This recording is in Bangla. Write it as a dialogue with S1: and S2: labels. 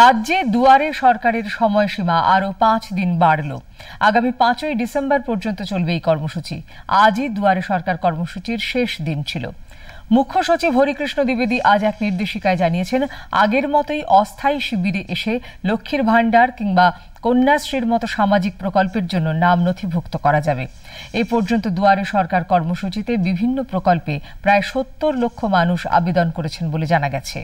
S1: রাজ্যে দুয়ারে সরকারের সময়সীমা আরও পাঁচ দিন বাড়ল আগামী পাঁচই ডিসেম্বর পর্যন্ত চলবে এই কর্মসূচি আজই দুয়ারে সরকার কর্মসূচির শেষ দিন ছিল মুখ্য সচিব হরিকৃষ্ণ দ্বিবেদী আজ এক নির্দেশিকায় জানিয়েছেন আগের মতোই অস্থায়ী শিবিরে এসে লক্ষ্মীর ভাণ্ডার কিংবা কন্যাশ্রীর মতো সামাজিক প্রকল্পের জন্য নাম নথিভুক্ত করা যাবে এ পর্যন্ত দুয়ারে সরকার কর্মসূচিতে বিভিন্ন প্রকল্পে প্রায় সত্তর লক্ষ মানুষ আবেদন করেছেন বলে জানা গেছে